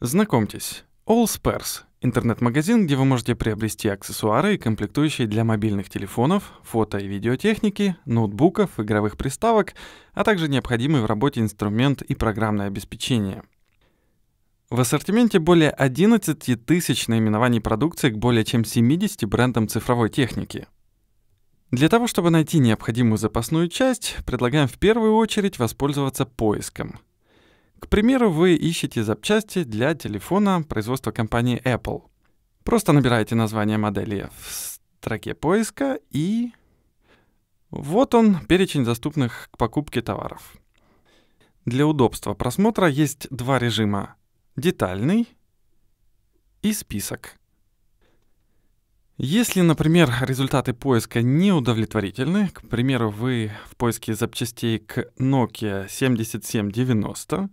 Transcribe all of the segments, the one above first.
Знакомьтесь, All — интернет-магазин, где вы можете приобрести аксессуары и комплектующие для мобильных телефонов, фото и видеотехники, ноутбуков, игровых приставок, а также необходимый в работе инструмент и программное обеспечение. В ассортименте более 11 тысяч наименований продукции к более чем 70 брендам цифровой техники — для того, чтобы найти необходимую запасную часть, предлагаем в первую очередь воспользоваться поиском. К примеру, вы ищете запчасти для телефона производства компании Apple. Просто набираете название модели в строке поиска и... Вот он, перечень доступных к покупке товаров. Для удобства просмотра есть два режима — детальный и список. Если, например, результаты поиска не удовлетворительны, к примеру, вы в поиске запчастей к Nokia 7790,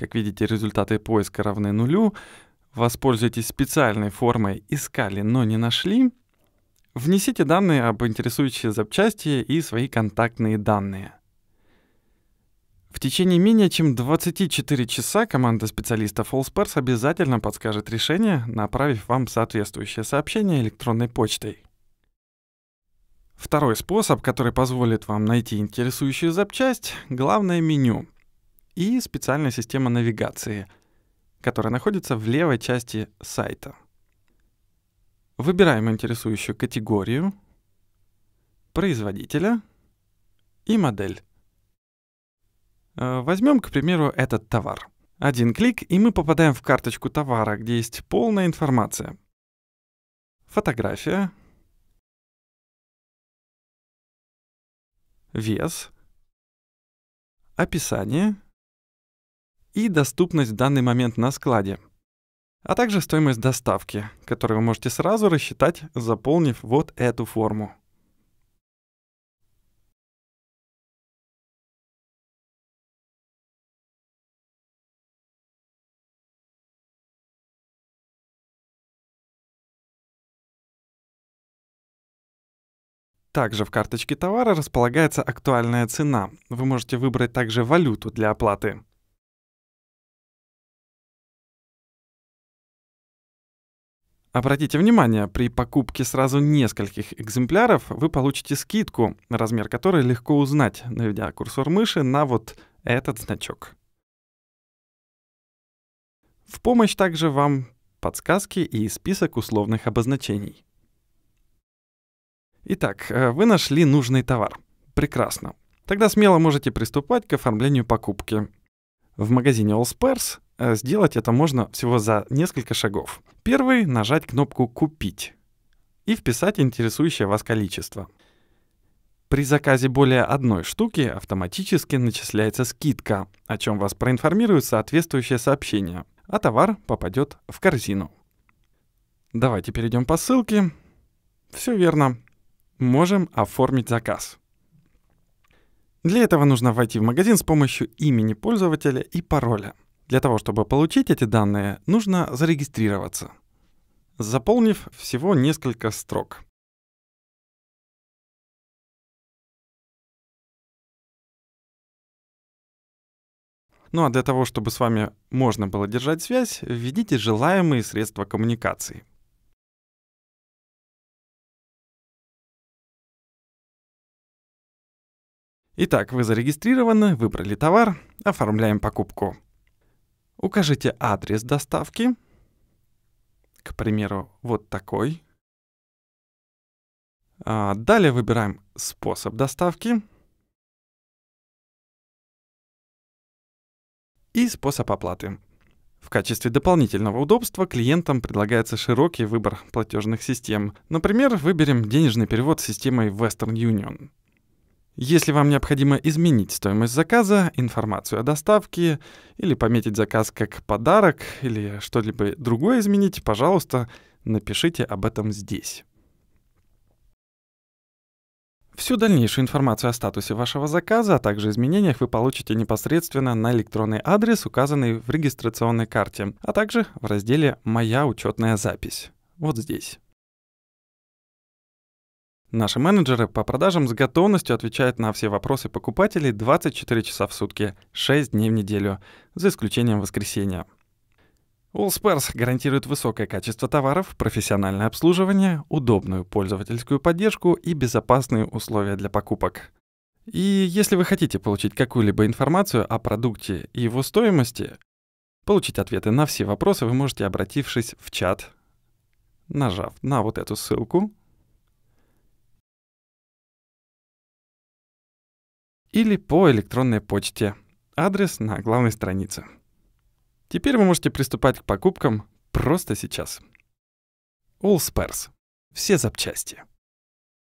как видите, результаты поиска равны нулю. Воспользуйтесь специальной формой «Искали, но не нашли». Внесите данные об интересующей запчасти и свои контактные данные. В течение менее чем 24 часа команда специалистов Allsparse обязательно подскажет решение, направив вам соответствующее сообщение электронной почтой. Второй способ, который позволит вам найти интересующую запчасть — главное меню — и специальная система навигации, которая находится в левой части сайта. Выбираем интересующую категорию, производителя и модель. Э, Возьмем, к примеру, этот товар. Один клик, и мы попадаем в карточку товара, где есть полная информация. Фотография, вес, описание — и доступность в данный момент на складе, а также стоимость доставки, которую вы можете сразу рассчитать, заполнив вот эту форму. Также в карточке товара располагается актуальная цена. Вы можете выбрать также валюту для оплаты. Обратите внимание, при покупке сразу нескольких экземпляров вы получите скидку, размер которой легко узнать, наведя курсор мыши на вот этот значок. В помощь также вам подсказки и список условных обозначений. Итак, э, вы нашли нужный товар. Прекрасно. Тогда смело можете приступать к оформлению покупки. В магазине Allspurs Э, сделать это можно всего за несколько шагов. Первый — нажать кнопку «Купить» и вписать интересующее вас количество. При заказе более одной штуки автоматически начисляется скидка, о чем вас проинформирует соответствующее сообщение, а товар попадет в корзину. Давайте перейдем по ссылке. Все верно. Можем оформить заказ. Для этого нужно войти в магазин с помощью имени пользователя и пароля — для того, чтобы получить эти данные, нужно зарегистрироваться, заполнив всего несколько строк. Ну а для того, чтобы с вами можно было держать связь, введите желаемые средства коммуникации. Итак, вы зарегистрированы, выбрали товар, оформляем покупку. Укажите адрес доставки. К примеру, вот такой. А, далее выбираем способ доставки. И способ оплаты. В качестве дополнительного удобства клиентам предлагается широкий выбор платежных систем. Например, выберем денежный перевод с системой Western Union. Если вам необходимо изменить стоимость заказа, информацию о доставке или пометить заказ как подарок или что-либо другое изменить, пожалуйста, напишите об этом здесь. Всю дальнейшую информацию о статусе вашего заказа, а также изменениях вы получите непосредственно на электронный адрес, указанный в регистрационной карте, а также в разделе «Моя учетная запись». Вот здесь. Наши менеджеры по продажам с готовностью отвечают на все вопросы покупателей 24 часа в сутки, 6 дней в неделю, за исключением воскресенья. Allspurs гарантирует высокое качество товаров, профессиональное обслуживание, удобную пользовательскую поддержку и безопасные условия для покупок. И если вы хотите получить какую-либо информацию о продукте и его стоимости, получить ответы на все вопросы вы можете, обратившись в чат, нажав на вот эту ссылку или по электронной почте. Адрес на главной странице. Теперь вы можете приступать к покупкам просто сейчас. All Spares. Все запчасти.